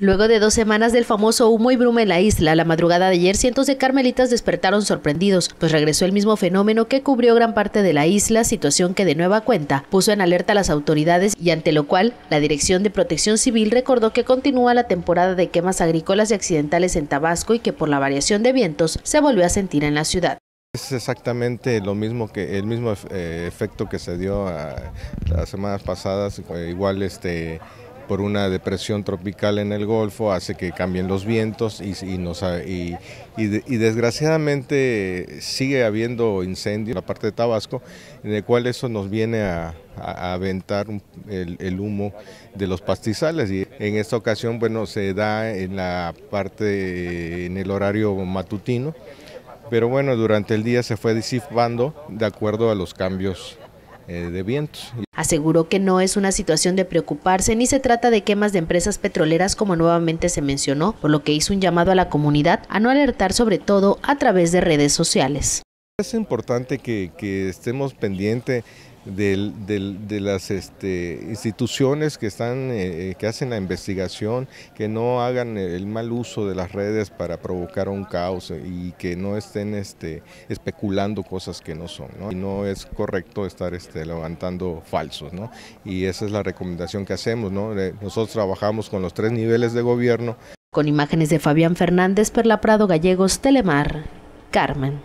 Luego de dos semanas del famoso humo y bruma en la isla, la madrugada de ayer cientos de carmelitas despertaron sorprendidos, pues regresó el mismo fenómeno que cubrió gran parte de la isla, situación que de nueva cuenta puso en alerta a las autoridades y ante lo cual la Dirección de Protección Civil recordó que continúa la temporada de quemas agrícolas y accidentales en Tabasco y que por la variación de vientos se volvió a sentir en la ciudad. Es exactamente lo mismo que el mismo eh, efecto que se dio ah, las semanas pasadas, eh, igual este por una depresión tropical en el Golfo, hace que cambien los vientos y, nos, desgraciadamente sigue habiendo incendios en la parte de Tabasco, en el cual eso nos viene a, aventar el, el, humo de los pastizales y en esta ocasión bueno se da en la parte en el horario matutino pero bueno durante el día se fue disipando de acuerdo a los cambios eh, de vientos. Aseguró que no es una situación de preocuparse ni se trata de quemas de empresas petroleras como nuevamente se mencionó, por lo que hizo un llamado a la comunidad a no alertar sobre todo a través de redes sociales. Es importante que, estemos pendientes de, las este, instituciones eh, eh, que, hacen la investigación, que no hagan el mal uso de las redes para provocar un caos y que no estén este, especulando cosas que no son. ¿no? no es correcto estar este, levantando falsos. Y esa es la recomendación que hacemos. Eh, nosotros trabajamos con los tres niveles de gobierno. Con imágenes de Fabián Fernández, Perla Prado Gallegos, Telemar, Carmen.